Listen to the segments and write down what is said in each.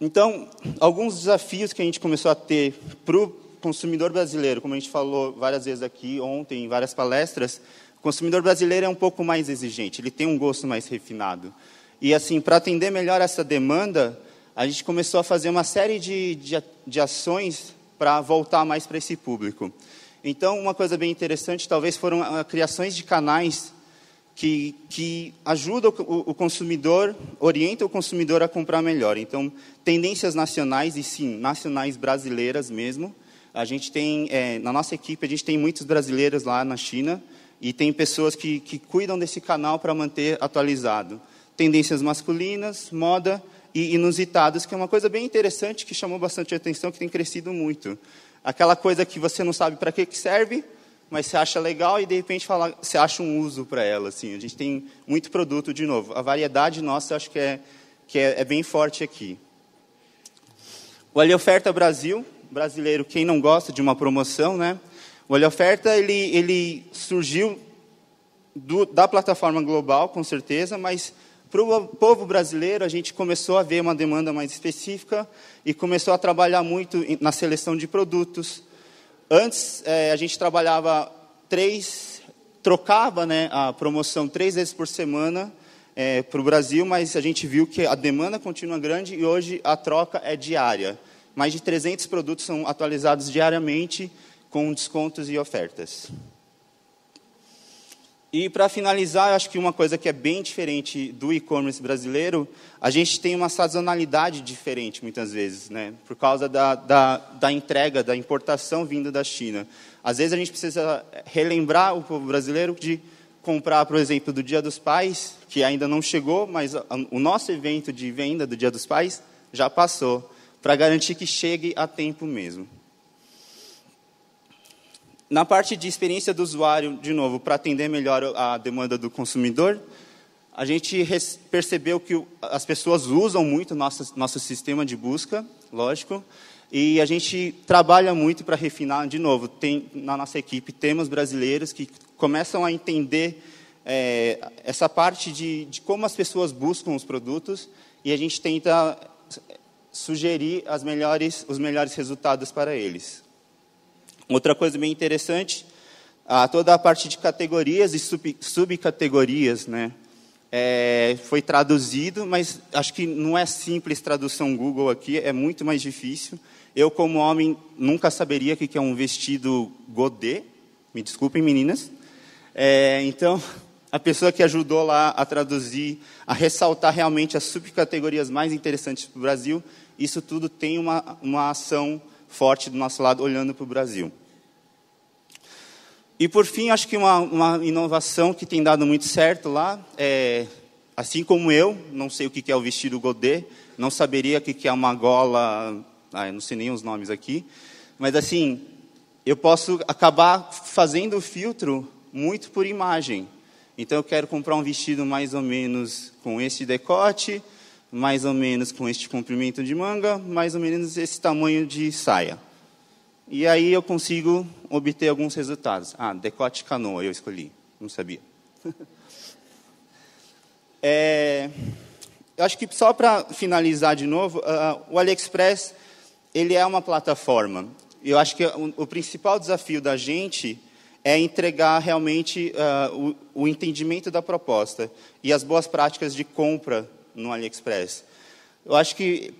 Então, alguns desafios que a gente começou a ter para o consumidor brasileiro, como a gente falou várias vezes aqui ontem, em várias palestras, o consumidor brasileiro é um pouco mais exigente, ele tem um gosto mais refinado. E, assim, para atender melhor essa demanda, a gente começou a fazer uma série de, de, de ações para voltar mais para esse público. Então, uma coisa bem interessante, talvez, foram ah, criações de canais que, que ajuda o, o consumidor, orienta o consumidor a comprar melhor. Então, tendências nacionais, e sim, nacionais brasileiras mesmo. A gente tem, é, na nossa equipe, a gente tem muitos brasileiros lá na China e tem pessoas que, que cuidam desse canal para manter atualizado. Tendências masculinas, moda e inusitados, que é uma coisa bem interessante que chamou bastante atenção, que tem crescido muito. Aquela coisa que você não sabe para que, que serve, mas você acha legal e de repente fala, você acha um uso para ela. Assim. A gente tem muito produto, de novo. A variedade nossa acho que é, que é, é bem forte aqui. O Ali Oferta Brasil, brasileiro, quem não gosta de uma promoção, né? O Ali Oferta ele, ele surgiu do, da plataforma global, com certeza, mas para o povo brasileiro, a gente começou a ver uma demanda mais específica e começou a trabalhar muito na seleção de produtos, Antes é, a gente trabalhava três, trocava né, a promoção três vezes por semana é, para o Brasil, mas a gente viu que a demanda continua grande e hoje a troca é diária. Mais de 300 produtos são atualizados diariamente com descontos e ofertas. E para finalizar, eu acho que uma coisa que é bem diferente do e-commerce brasileiro, a gente tem uma sazonalidade diferente muitas vezes, né? por causa da, da, da entrega, da importação vinda da China. Às vezes a gente precisa relembrar o povo brasileiro de comprar, por exemplo, do Dia dos Pais, que ainda não chegou, mas o nosso evento de venda do Dia dos Pais já passou, para garantir que chegue a tempo mesmo. Na parte de experiência do usuário, de novo, para atender melhor a demanda do consumidor, a gente percebeu que as pessoas usam muito nosso, nosso sistema de busca, lógico, e a gente trabalha muito para refinar, de novo, tem, na nossa equipe temos brasileiros que começam a entender é, essa parte de, de como as pessoas buscam os produtos e a gente tenta sugerir as melhores, os melhores resultados para eles. Outra coisa bem interessante, a, toda a parte de categorias e sub, subcategorias, né? É, foi traduzido, mas acho que não é simples tradução Google aqui, é muito mais difícil. Eu, como homem, nunca saberia o que é um vestido godê, me desculpem, meninas. É, então, a pessoa que ajudou lá a traduzir, a ressaltar realmente as subcategorias mais interessantes para o Brasil, isso tudo tem uma, uma ação forte do nosso lado, olhando para o Brasil. E por fim, acho que uma, uma, inovação que tem dado muito certo lá, é, assim como eu, não sei o que é o vestido godê, não saberia o que é uma gola, ah, não sei nem os nomes aqui, mas assim, eu posso acabar fazendo o filtro muito por imagem. Então eu quero comprar um vestido mais ou menos com esse decote, mais ou menos com este comprimento de manga, mais ou menos esse tamanho de saia. E aí eu consigo obter alguns resultados. Ah, decote canoa eu escolhi, não sabia. é, eu acho que só para finalizar de novo, uh, o AliExpress ele é uma plataforma. Eu acho que o, o principal desafio da gente é entregar realmente uh, o, o entendimento da proposta e as boas práticas de compra no AliExpress. Eu acho que,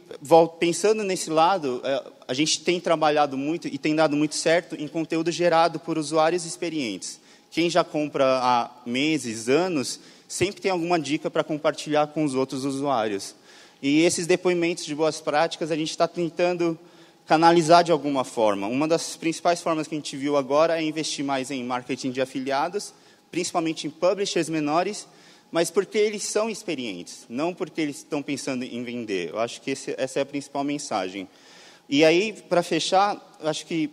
pensando nesse lado, é, a gente tem trabalhado muito e tem dado muito certo em conteúdo gerado por usuários experientes. Quem já compra há meses, anos, sempre tem alguma dica para compartilhar com os outros usuários. E esses depoimentos de boas práticas a gente está tentando canalizar de alguma forma. Uma das principais formas que a gente viu agora é investir mais em marketing de afiliados, principalmente em publishers menores mas porque eles são experientes, não porque eles estão pensando em vender. Eu acho que esse, essa é a principal mensagem. E aí, para fechar, eu acho que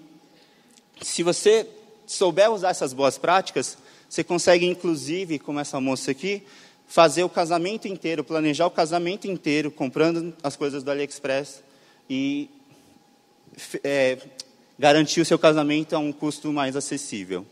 se você souber usar essas boas práticas, você consegue, inclusive, como essa moça aqui, fazer o casamento inteiro, planejar o casamento inteiro, comprando as coisas do AliExpress e é, garantir o seu casamento a um custo mais acessível.